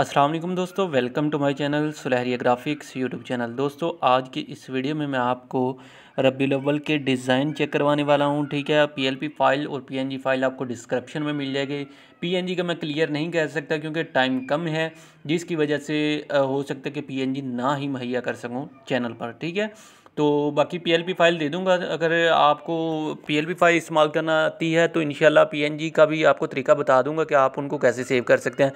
असलम दोस्तों welcome to my channel Sulehria graphics YouTube channel दोस्तों आज की इस वीडियो में मैं आपको रबी लवल के डिज़ाइन चेक करवाने वाला हूँ ठीक है पीएलपी फाइल और पीएनजी फाइल आपको डिस्क्रिप्शन में मिल जाएगी पीएनजी का मैं क्लियर नहीं कह सकता क्योंकि टाइम कम है जिसकी वजह से हो सकता है कि जी ना ही मुहैया कर सकूँ चैनल पर ठीक है तो बाकी पी फाइल दे दूँगा अगर आपको पी फाइल इस्तेमाल करना आती है तो इन जी का भी आपको तरीका बता दूँगा कि आप उनको कैसे सेव कर सकते हैं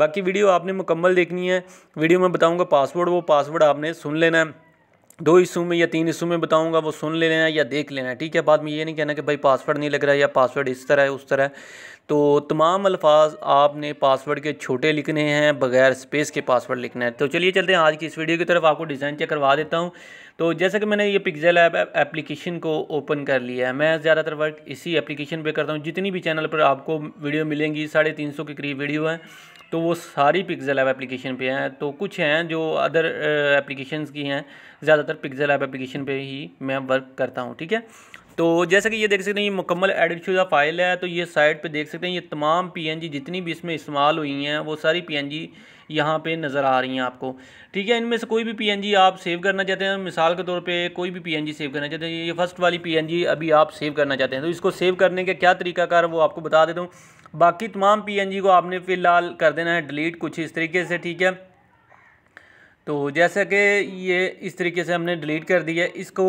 बाकी वीडियो आपने मुकम्मल देखनी है वीडियो में बताऊँगा पासवर्ड वो पासवर्ड आपने सुन लेना है दो हिस्सों में या तीन हिस्सों में बताऊंगा वो सुन ले लेना या देख लेना ठीक है बाद में ये नहीं कहना कि भाई पासवर्ड नहीं लग रहा है या पासवर्ड इस तरह है उस तरह है तो तमाम अल्फाज आपने पासवर्ड के छोटे लिखने हैं बगैर स्पेस के पासवर्ड लिखना है तो चलिए चलते हैं आज की इस वीडियो की तरफ आपको डिज़ाइन चेक करवा देता हूँ तो जैसे कि मैंने ये पिक्जल ऐप एप्लीकेशन को ओपन कर लिया है मैं ज़्यादातर वर्क इसी एप्लीकेशन पे करता हूँ जितनी भी चैनल पर आपको वीडियो मिलेंगी साढ़े तीन सौ के करीब वीडियो हैं तो वो सारी पिक्जल ऐप एप्लीकेशन पे हैं तो कुछ हैं जो अदर एप्लीकेशंस की हैं ज़्यादातर पिक्जल ऐप एप्लीकेशन पे ही मैं वर्क करता हूँ ठीक है तो जैसा कि ये देख सकते हैं ये मुकम्मल एडिट शुदा फाइल है तो ये साइट पे देख सकते हैं ये तमाम पीएनजी जितनी भी इसमें इस्तेमाल हुई हैं वो सारी पीएनजी यहाँ पे नज़र आ रही हैं आपको ठीक है इनमें से कोई भी पीएनजी आप सेव करना चाहते हैं मिसाल के तौर पे कोई भी पीएनजी सेव करना चाहते हैं ये फर्स्ट वाली पी अभी आप सेव करना चाहते हैं तो इसको सेव करने का क्या तरीकाकार वो आपको बता देता हूँ बाकी तमाम पी को आपने फ़िलहाल कर देना है डिलीट कुछ इस तरीके से ठीक है तो जैसा कि ये इस तरीके से हमने डिलीट कर दिया इसको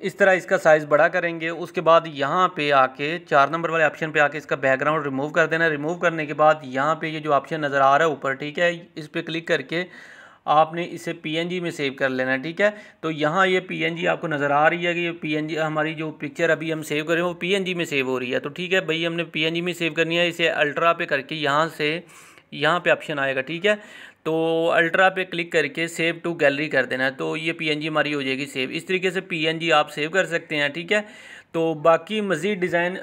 इस तरह इसका साइज़ बड़ा करेंगे उसके बाद यहाँ पे आके चार नंबर वाले ऑप्शन पे आके इसका बैकग्राउंड रिमूव कर देना रिमूव करने के बाद यहाँ पे ये जो ऑप्शन नज़र आ रहा है ऊपर ठीक है इस पर क्लिक करके आपने इसे पीएनजी में सेव कर लेना ठीक है तो यहाँ ये पीएनजी आपको नज़र आ रही है कि ये पीएनजी हमारी जो पिक्चर अभी हम सेव कर रहे हैं वो पीएनजी में सेव हो रही है तो ठीक है भाई हमने पीएनजी में सेव करनी है इसे अल्ट्रा पे करके यहाँ से यहाँ पे ऑप्शन आएगा ठीक है तो अल्ट्रा पे क्लिक करके सेव टू गैलरी कर देना है तो ये जी हमारी हो जाएगी सेव इस तरीके से जी आप सेव कर सकते हैं ठीक है तो बाकी मज़ीद डिज़ाइन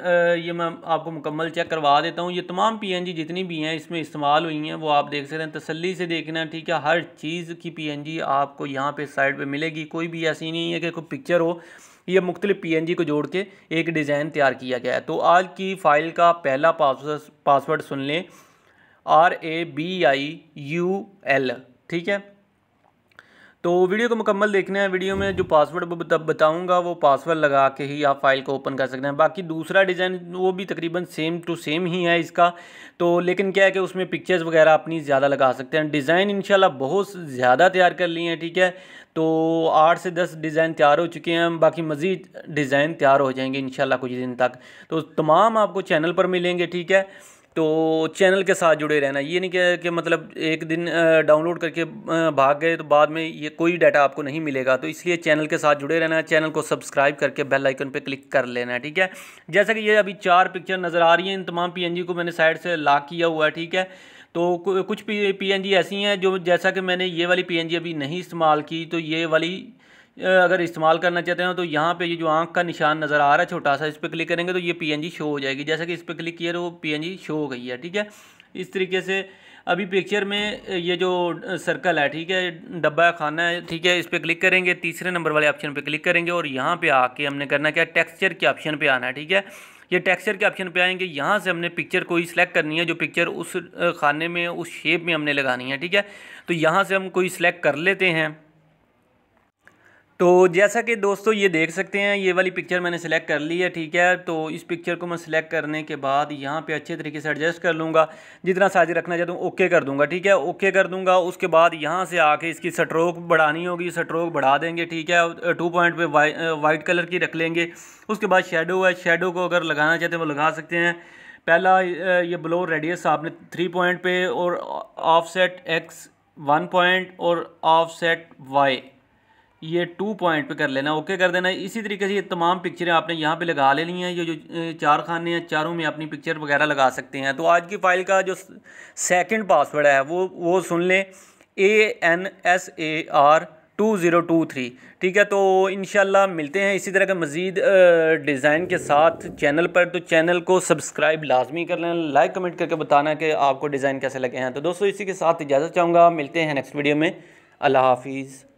ये मैं आपको मुकम्मल चेक करवा देता हूँ ये तमाम जी जितनी भी हैं इसमें इस्तेमाल हुई हैं वो आप देख सकते हैं तसल्ली से देखना ठीक है हर चीज़ की जी आपको यहाँ पर साइड पर मिलेगी कोई भी ऐसी नहीं है कि कोई पिक्चर हो ये मुख्तलि पी एन जी को जोड़ के एक डिज़ाइन तैयार किया गया है तो आज की फ़ाइल का पहला पासवर्ड सुन लें R A B I U L ठीक है तो वीडियो को मुकम्मल देखना है वीडियो में जो पासवर्ड बताऊंगा वो पासवर्ड लगा के ही आप फाइल को ओपन कर सकते हैं बाकी दूसरा डिज़ाइन वो भी तकरीबन सेम टू सेम ही है इसका तो लेकिन क्या है कि उसमें पिक्चर्स वगैरह अपनी ज़्यादा लगा सकते हैं डिज़ाइन इंशाल्लाह बहुत ज़्यादा तैयार कर लिए हैं ठीक है तो आठ से दस डिज़ाइन तैयार हो चुके हैं बाकी मज़ीद डिज़ाइन तैयार हो जाएंगे इन कुछ दिन तक तो तमाम आपको चैनल पर मिलेंगे ठीक है तो चैनल के साथ जुड़े रहना ये नहीं क्या कि मतलब एक दिन डाउनलोड करके भाग गए तो बाद में ये कोई डाटा आपको नहीं मिलेगा तो इसलिए चैनल के साथ जुड़े रहना चैनल को सब्सक्राइब करके बेल आइकन पे क्लिक कर लेना ठीक है जैसा कि ये अभी चार पिक्चर नज़र आ रही हैं इन तमाम पीएनजी को मैंने साइड से लॉक किया हुआ है ठीक है तो कुछ पी ऐसी हैं जो जैसा कि मैंने ये वाली पी अभी नहीं इस्तेमाल की तो ये वाली अगर इस्तेमाल करना चाहते हैं तो यहाँ पे ये जो आंख का निशान नज़र आ रहा है छोटा सा इस पर क्लिक करेंगे तो ये पीएनजी शो हो जाएगी जैसा कि इस पर क्लिक किया तो पीएनजी शो हो गई है ठीक है इस तरीके से अभी पिक्चर में ये जो सर्कल है ठीक है डब्बा खाना है ठीक है इस पर क्लिक करेंगे तीसरे नंबर वाले ऑप्शन पर क्लिक करेंगे और यहाँ पर आके हमने करना क्या टेक्सचर के ऑप्शन पर आना है ठीक है ये टेक्सचर के ऑप्शन पे आएंगे यहाँ से हमने पिक्चर कोई सिलेक्ट करनी है जो पिक्चर उस खाने में उस शेप में हमने लगानी है ठीक है तो यहाँ से हम कोई सिलेक्ट कर लेते हैं तो जैसा कि दोस्तों ये देख सकते हैं ये वाली पिक्चर मैंने सेलेक्ट कर ली है ठीक है तो इस पिक्चर को मैं सिलेक्ट करने के बाद यहाँ पे अच्छे तरीके से एडजस्ट कर लूँगा जितना साइज रखना चाहता हूँ ओके तो कर दूँगा ठीक है ओके कर दूँगा उसके बाद यहाँ से आके इसकी स्ट्रोक बढ़ानी होगी स्ट्रोक बढ़ा देंगे ठीक है टू पॉइंट पर वाइट कलर की रख लेंगे उसके बाद शेडो है शेडो को अगर लगाना चाहते हैं तो वो लगा सकते हैं पहला ये ब्लो रेडियस आपने थ्री पॉइंट पे और offset X one point और ऑफ सेट वाई ये टू पॉइंट पे कर लेना ओके कर देना इसी तरीके से ये तमाम पिक्चरें आपने यहाँ पे लगा लेनी हैं ये जो चार खाने हैं चारों में अपनी पिक्चर वगैरह लगा सकते हैं तो आज की फ़ाइल का जो सेकंड पासवर्ड है वो वो सुन लें A N S A R two zero two three ठीक है तो इन मिलते हैं इसी तरह के मज़ीद डिज़ाइन के साथ चैनल पर तो चैनल को सब्सक्राइब लाजमी कर लें लाइक कमेंट करके बताना कि आपको डिज़ाइन कैसे लगे हैं तो दोस्तों इसी के साथ इजाज़त चाहूँगा मिलते हैं नेक्स्ट वीडियो में अल्लाह हाफिज़